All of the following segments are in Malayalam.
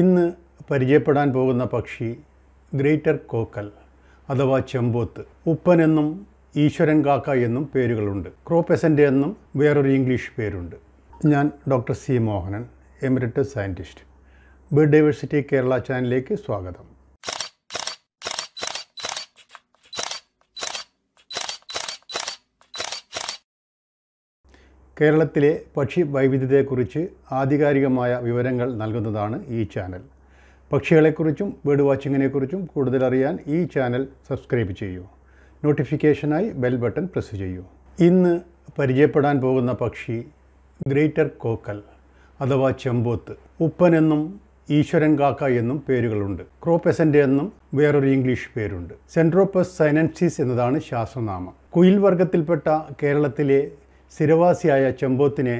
ഇന്ന് പരിചയപ്പെടാൻ പോകുന്ന പക്ഷി ഗ്രേറ്റർ കോക്കൽ അഥവാ ചെമ്പോത്ത് ഉപ്പനെന്നും ഈശ്വരൻ കാക്ക എന്നും പേരുകളുണ്ട് ക്രോപ്പെസൻ്റ് എന്നും വേറൊരു ഇംഗ്ലീഷ് പേരുണ്ട് ഞാൻ doctor C Mohanan emeritus scientist bird diversity Kerala ചാനലിലേക്ക് സ്വാഗതം കേരളത്തിലെ പക്ഷി വൈവിധ്യതയെക്കുറിച്ച് ആധികാരികമായ വിവരങ്ങൾ നൽകുന്നതാണ് ഈ ചാനൽ പക്ഷികളെക്കുറിച്ചും ബേർഡ് വാച്ചിങ്ങിനെക്കുറിച്ചും കൂടുതലറിയാൻ ഈ ചാനൽ സബ്സ്ക്രൈബ് ചെയ്യൂ നോട്ടിഫിക്കേഷനായി ബെൽ ബട്ടൺ പ്രസ് ചെയ്യൂ ഇന്ന് പരിചയപ്പെടാൻ പോകുന്ന പക്ഷി ഗ്രേറ്റർ കോക്കൽ അഥവാ ചെമ്പോത്ത് ഉപ്പനെന്നും ഈശ്വരൻ കാക്ക എന്നും പേരുകളുണ്ട് ക്രോപെസൻ്റ് എന്നും വേറൊരു ഇംഗ്ലീഷ് പേരുണ്ട് സെൻട്രോപ്പസ് സൈനൻസിസ് എന്നതാണ് ശാസ്ത്രനാമം കുയിൽ വർഗത്തിൽപ്പെട്ട കേരളത്തിലെ സ്ഥിരവാസിയായ ചെമ്പോത്തിനെ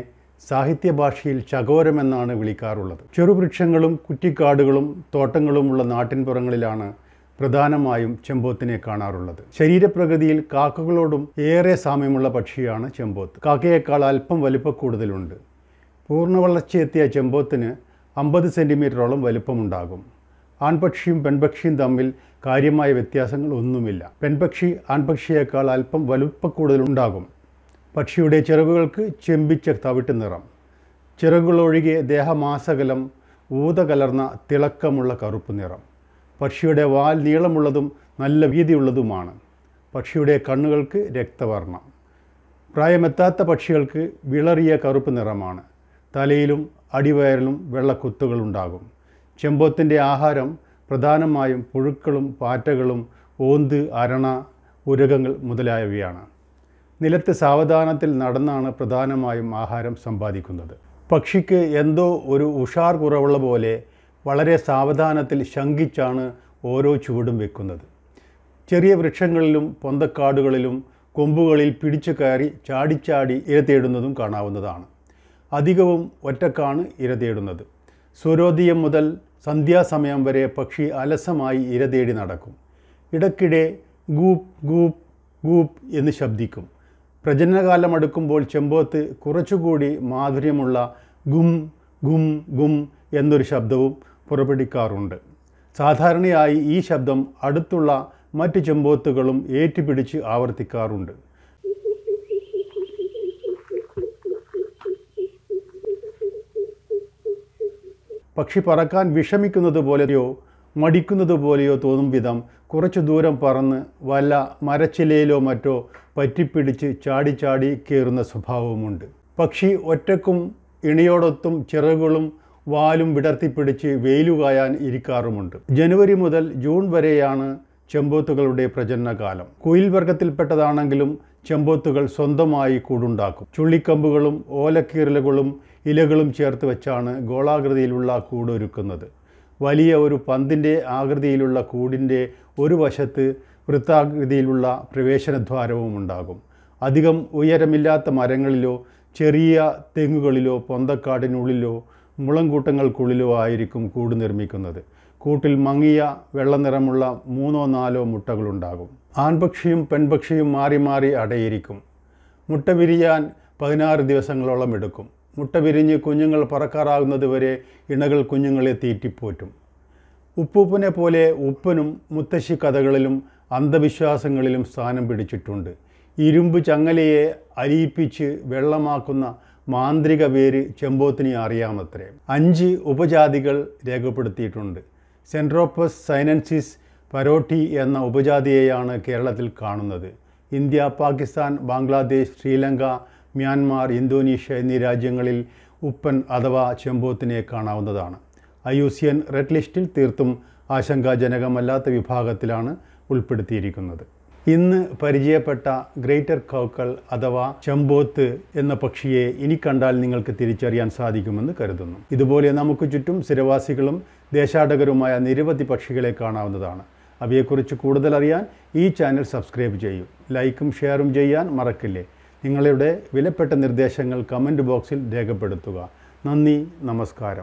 സാഹിത്യഭാഷയിൽ ചകോരമെന്നാണ് വിളിക്കാറുള്ളത് ചെറുവൃക്ഷങ്ങളും കുറ്റിക്കാടുകളും തോട്ടങ്ങളുമുള്ള നാട്ടിൻപുറങ്ങളിലാണ് പ്രധാനമായും ചെമ്പോത്തിനെ കാണാറുള്ളത് ശരീരപ്രകൃതിയിൽ കാക്കകളോടും ഏറെ സാമ്യമുള്ള പക്ഷിയാണ് ചെമ്പോത്ത് കാക്കയേക്കാൾ അല്പം വലിപ്പക്കൂടുതലുണ്ട് വളർച്ചയെത്തിയ ചെമ്പോത്തിന് അമ്പത് സെൻറ്റിമീറ്ററോളം വലിപ്പമുണ്ടാകും ആൺപക്ഷിയും പെൺപക്ഷിയും തമ്മിൽ കാര്യമായ വ്യത്യാസങ്ങൾ ഒന്നുമില്ല പെൺപക്ഷി ആൺപക്ഷിയേക്കാൾ അല്പം വലുപ്പക്കൂടുതലുണ്ടാകും പക്ഷിയുടെ ചിറകുകൾക്ക് ചെമ്പിച്ച തവിട്ട് നിറം ചിറകുകളൊഴികെ ദേഹമാസകലം ഊതകലർന്ന തിളക്കമുള്ള കറുപ്പ് നിറം പക്ഷിയുടെ വാൽ നീളമുള്ളതും നല്ല വീതിയുള്ളതുമാണ് പക്ഷിയുടെ കണ്ണുകൾക്ക് രക്തവർണം പ്രായമെത്താത്ത പക്ഷികൾക്ക് വിളറിയ കറുപ്പ് നിറമാണ് തലയിലും അടിവയറിലും വെള്ളക്കുത്തുകളുണ്ടാകും ചെമ്പോത്തിൻ്റെ ആഹാരം പ്രധാനമായും പുഴുക്കളും പാറ്റകളും ഓന്ത് അരണ ഉരകങ്ങൾ മുതലായവയാണ് നിലത്ത് സാവധാനത്തിൽ നടന്നാണ് പ്രധാനമായും ആഹാരം സമ്പാദിക്കുന്നത് പക്ഷിക്ക് എന്തോ ഒരു ഉഷാർ കുറവുള്ള പോലെ വളരെ സാവധാനത്തിൽ ശങ്കിച്ചാണ് ഓരോ ചുവടും വെക്കുന്നത് ചെറിയ വൃക്ഷങ്ങളിലും പൊന്തക്കാടുകളിലും കൊമ്പുകളിൽ പിടിച്ചു കയറി ചാടിച്ചാടി ഇര തേടുന്നതും കാണാവുന്നതാണ് അധികവും ഒറ്റക്കാണ് ഇര തേടുന്നത് സ്വരോദയം മുതൽ സന്ധ്യാസമയം വരെ പക്ഷി അലസമായി ഇര തേടി നടക്കും ഇടയ്ക്കിടെ ഗൂപ്പ് ഗൂപ്പ് ഗൂപ്പ് എന്ന് ശബ്ദിക്കും പ്രജനനകാലം അടുക്കുമ്പോൾ ചെമ്പോത്ത് കുറച്ചുകൂടി മാധുര്യമുള്ള ഗും ഗും ഗും എന്നൊരു ശബ്ദവും പുറപ്പെടിക്കാറുണ്ട് സാധാരണയായി ഈ ശബ്ദം അടുത്തുള്ള മറ്റ് ചെമ്പോത്തുകളും ഏറ്റുപിടിച്ച് ആവർത്തിക്കാറുണ്ട് പക്ഷി പറക്കാൻ വിഷമിക്കുന്നത് പോലെയോ മടിക്കുന്നത് പോലെയോ തോന്നും വിധം കുറച്ചു ദൂരം പറന്ന് വല്ല മരച്ചിലയിലോ മറ്റോ പറ്റിപ്പിടിച്ച് ചാടി ചാടി കയറുന്ന സ്വഭാവവുമുണ്ട് പക്ഷി ഒറ്റക്കും ഇണയോടൊത്തും ചിറകുകളും വാലും വിടർത്തിപ്പിടിച്ച് വെയിലുകായാൻ ഇരിക്കാറുമുണ്ട് ജനുവരി മുതൽ ജൂൺ വരെയാണ് ചെമ്പോത്തുകളുടെ പ്രജനനകാലം കുയിൽ വർഗത്തിൽപ്പെട്ടതാണെങ്കിലും ചെമ്പോത്തുകൾ സ്വന്തമായി കൂടുണ്ടാക്കും ചുള്ളിക്കമ്പുകളും ഓലക്കീറലുകളും ഇലകളും ചേർത്ത് വെച്ചാണ് ഗോളാകൃതിയിലുള്ള കൂടൊരുക്കുന്നത് വലിയ ഒരു പന്തിൻ്റെ ആകൃതിയിലുള്ള കൂടിൻ്റെ ഒരു വശത്ത് വൃത്താകൃതിയിലുള്ള പ്രവേശനദ്വാരവും ഉണ്ടാകും അധികം ഉയരമില്ലാത്ത മരങ്ങളിലോ ചെറിയ തെങ്ങുകളിലോ പൊന്തക്കാടിനുള്ളിലോ മുളങ്കൂട്ടങ്ങൾക്കുള്ളിലോ ആയിരിക്കും കൂട് നിർമ്മിക്കുന്നത് കൂട്ടിൽ മങ്ങിയ വെള്ളനിറമുള്ള മൂന്നോ നാലോ മുട്ടകളുണ്ടാകും ആൺപക്ഷിയും പെൺപക്ഷിയും മാറി മാറി അടയിരിക്കും മുട്ട വിരിയാൻ പതിനാറ് ദിവസങ്ങളോളം എടുക്കും മുട്ട വിരിഞ്ഞ് കുഞ്ഞുങ്ങൾ പറക്കാറാകുന്നതുവരെ ഇണകൾ കുഞ്ഞുങ്ങളെ തീറ്റിപ്പോറ്റും ഉപ്പൂപ്പനെ പോലെ ഉപ്പനും മുത്തശ്ശി കഥകളിലും അന്ധവിശ്വാസങ്ങളിലും സ്ഥാനം പിടിച്ചിട്ടുണ്ട് ഇരുമ്പ് ചങ്ങലയെ അലിയിപ്പിച്ച് വെള്ളമാക്കുന്ന മാന്ത്രിക പേര് ചെമ്പോത്തിനി അറിയാമത്രേ അഞ്ച് ഉപജാതികൾ രേഖപ്പെടുത്തിയിട്ടുണ്ട് സെൻട്രോപ്പസ് സൈനൻസിസ് പരോട്ടി എന്ന ഉപജാതിയെയാണ് കേരളത്തിൽ കാണുന്നത് India Pakistan Bangladesh Sri Lanka Myanmar Indonesia എന്നീ രാജ്യങ്ങളിൽ ഉപ്പൻ അഥവാ ചെമ്പോത്തിനെ കാണാവുന്നതാണ് I U C N red ലിസ്റ്റിൽ തീർത്തും ആശങ്കാജനകമല്ലാത്ത വിഭാഗത്തിലാണ് ഉൾപ്പെടുത്തിയിരിക്കുന്നത് ഇന്ന് പരിചയപ്പെട്ട ഗ്രേറ്റർ കൗക്കൾ അഥവാ ചെമ്പോത്ത് എന്ന പക്ഷിയെ ഇനി കണ്ടാൽ നിങ്ങൾക്ക് തിരിച്ചറിയാൻ സാധിക്കുമെന്ന് കരുതുന്നു ഇതുപോലെ നമുക്ക് ചുറ്റും സ്ഥിരവാസികളും ദേശാടകരുമായ നിരവധി പക്ഷികളെ കാണാവുന്നതാണ് അവയെക്കുറിച്ച് കൂടുതലറിയാൻ ഈ ചാനൽ സബ്സ്ക്രൈബ് ചെയ്യൂ ലൈക്കും ഷെയറും ചെയ്യാൻ മറക്കില്ലേ നിങ്ങളുടെ വിലപ്പെട്ട നിർദ്ദേശങ്ങൾ കമൻറ്റ് ബോക്സിൽ രേഖപ്പെടുത്തുക നന്ദി നമസ്കാരം